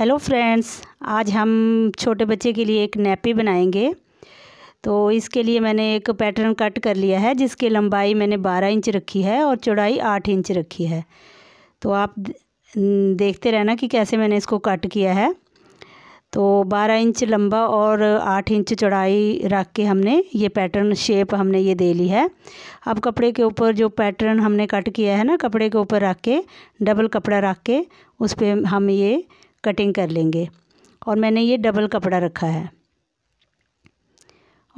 hello friends आज हम छोटे बच्चे के लिए एक नैपी बनाएंगे तो इसके लिए मैंने एक पैटर्न कट कर लिया है जिसकी लंबाई मैंने 12 इंच रखी है और चौड़ाई 8 इंच रखी है तो आप देखते रहना कि कैसे मैंने इसको कट किया है तो 12 इंच लंबा और 8 इंच चौड़ाई रख के हमने ये पैटर्न शेप हमने ये दे ली है अब कपड़े के ऊपर जो पैटर्न हमने कट किया है ना कपड़े के ऊपर रख के डबल कपड़ा रख के उस पर हम ये कटिंग कर लेंगे और मैंने ये डबल कपड़ा रखा है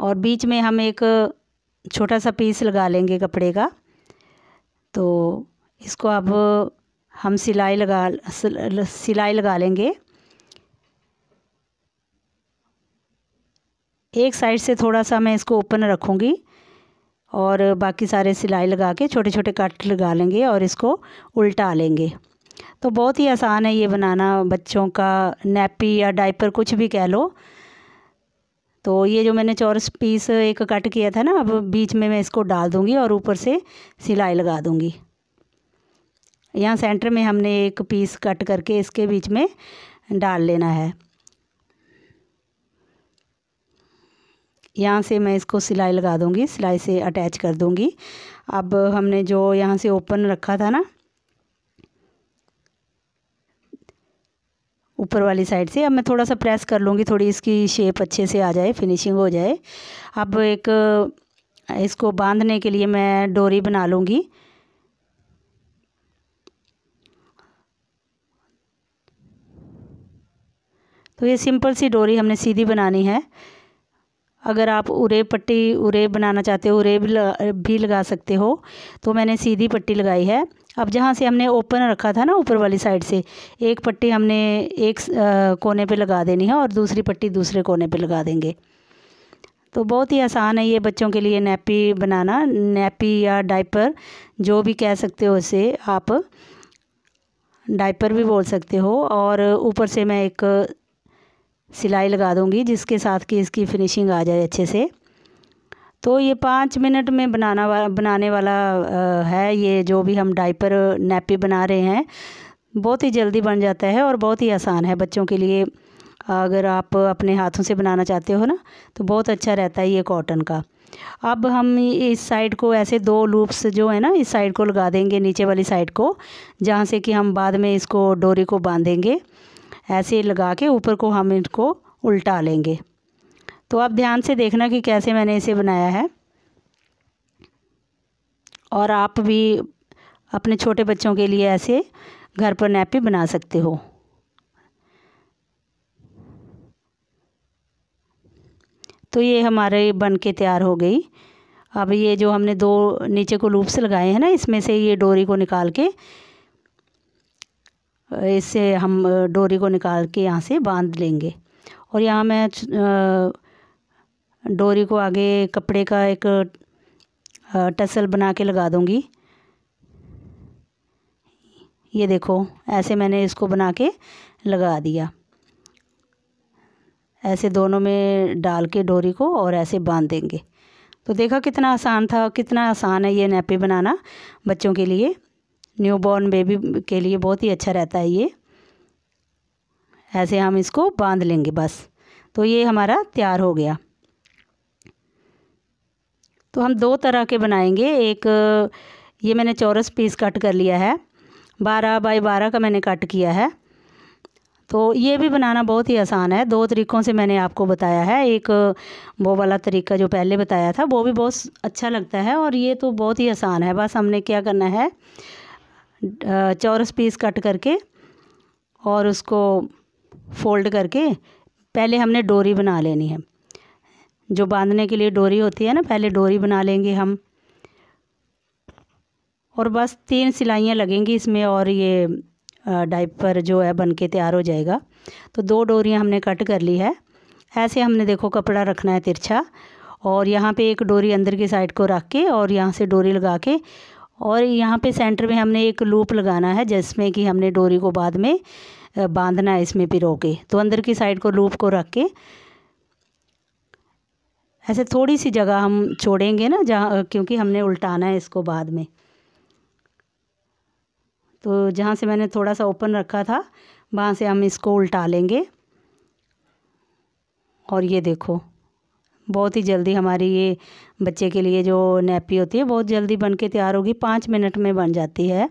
और बीच में हम एक छोटा सा पीस लगा लेंगे कपड़े का तो इसको अब हम सिलाई लगा सिलाई लगा लेंगे एक साइड से थोड़ा सा मैं इसको ओपन रखूँगी और बाकी सारे सिलाई लगा के छोटे छोटे कट लगा लेंगे और इसको उल्टा लेंगे तो बहुत ही आसान है ये बनाना बच्चों का नैपी या डाइपर कुछ भी कह लो तो ये जो मैंने चौरस पीस एक कट किया था ना अब बीच में मैं इसको डाल दूँगी और ऊपर से सिलाई लगा दूँगी यहाँ सेंटर में हमने एक पीस कट करके इसके बीच में डाल लेना है यहाँ से मैं इसको सिलाई लगा दूँगी सिलाई से अटैच कर दूँगी अब हमने जो यहाँ से ओपन रखा था ना ऊपर वाली साइड से अब मैं थोड़ा सा प्रेस कर लूँगी थोड़ी इसकी शेप अच्छे से आ जाए फिनिशिंग हो जाए अब एक इसको बांधने के लिए मैं डोरी बना लूँगी तो ये सिंपल सी डोरी हमने सीधी बनानी है अगर आप उरे पट्टी उरे बनाना चाहते हो उरे भी लगा, भी लगा सकते हो तो मैंने सीधी पट्टी लगाई है अब जहाँ से हमने ओपन रखा था ना ऊपर वाली साइड से एक पट्टी हमने एक आ, कोने पे लगा देनी है और दूसरी पट्टी दूसरे कोने पे लगा देंगे तो बहुत ही आसान है ये बच्चों के लिए नैपी बनाना नैपी या डाइपर जो भी कह सकते हो उसे आप डाइपर भी बोल सकते हो और ऊपर से मैं एक सिलाई लगा दूँगी जिसके साथ कि इसकी फिनिशिंग आ जाए अच्छे से तो ये पाँच मिनट में बनाना वा, बनाने वाला आ, है ये जो भी हम डाइपर नैपी बना रहे हैं बहुत ही जल्दी बन जाता है और बहुत ही आसान है बच्चों के लिए अगर आप अपने हाथों से बनाना चाहते हो ना तो बहुत अच्छा रहता है ये कॉटन का अब हम इस साइड को ऐसे दो लूप्स जो है ना इस साइड को लगा देंगे नीचे वाली साइड को जहाँ से कि हम बाद में इसको डोरी को बांधेंगे ऐसे लगा के ऊपर को हम इनको उल्टा लेंगे तो आप ध्यान से देखना कि कैसे मैंने इसे बनाया है और आप भी अपने छोटे बच्चों के लिए ऐसे घर पर नैपी बना सकते हो तो ये हमारे बन के तैयार हो गई अब ये जो हमने दो नीचे को लूप्स लगाए हैं ना इसमें से ये डोरी को निकाल के इससे हम डोरी को निकाल के यहाँ से बांध लेंगे और यहाँ मैं डोरी को आगे कपड़े का एक टसल बना के लगा दूँगी ये देखो ऐसे मैंने इसको बना के लगा दिया ऐसे दोनों में डाल के डोरी को और ऐसे बांध देंगे तो देखा कितना आसान था कितना आसान है ये नेपी बनाना बच्चों के लिए न्यू बॉर्न बेबी के लिए बहुत ही अच्छा रहता है ये ऐसे हम इसको बांध लेंगे बस तो ये हमारा तैयार हो गया तो हम दो तरह के बनाएंगे एक ये मैंने चौरस पीस कट कर लिया है बारह बाई बारह का मैंने कट किया है तो ये भी बनाना बहुत ही आसान है दो तरीक़ों से मैंने आपको बताया है एक वो वाला तरीका जो पहले बताया था वो भी बहुत अच्छा लगता है और ये तो बहुत ही आसान है बस हमने क्या करना है चौरस पीस कट करके और उसको फोल्ड करके पहले हमने डोरी बना लेनी है जो बांधने के लिए डोरी होती है ना पहले डोरी बना लेंगे हम और बस तीन सिलाइयाँ लगेंगी इसमें और ये डाइपर जो है बन के तैयार हो जाएगा तो दो डोरियाँ हमने कट कर ली है ऐसे हमने देखो कपड़ा रखना है तिरछा और यहाँ पे एक डोरी अंदर की साइड को रख के और यहाँ से डोरी लगा के और यहाँ पे सेंटर में हमने एक लूप लगाना है जिसमें कि हमने डोरी को बाद में बांधना है इसमें पिरो के तो अंदर की साइड को लूप को रख के ऐसे थोड़ी सी जगह हम छोड़ेंगे ना जहाँ क्योंकि हमने उल्टाना है इसको बाद में तो जहाँ से मैंने थोड़ा सा ओपन रखा था वहाँ से हम इसको उल्टा लेंगे और ये देखो बहुत ही जल्दी हमारी ये बच्चे के लिए जो नैपी होती है बहुत जल्दी बन के तैयार होगी पाँच मिनट में बन जाती है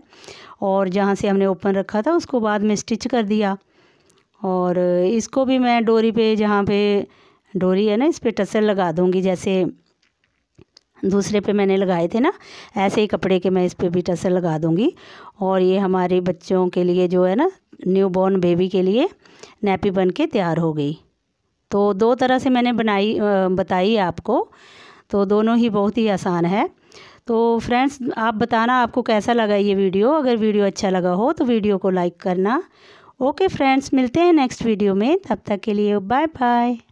और जहाँ से हमने ओपन रखा था उसको बाद में स्टिच कर दिया और इसको भी मैं डोरी पे जहाँ पे डोरी है ना इस पर टसल लगा दूँगी जैसे दूसरे पे मैंने लगाए थे ना ऐसे ही कपड़े के मैं इस पर भी टसल लगा दूँगी और ये हमारे बच्चों के लिए जो है ना न्यू बॉर्न बेबी के लिए नैपी बन के तैयार हो गई तो दो तरह से मैंने बनाई बताई आपको तो दोनों ही बहुत ही आसान है तो फ्रेंड्स आप बताना आपको कैसा लगा ये वीडियो अगर वीडियो अच्छा लगा हो तो वीडियो को लाइक करना ओके फ्रेंड्स मिलते हैं नेक्स्ट वीडियो में तब तक के लिए बाय बाय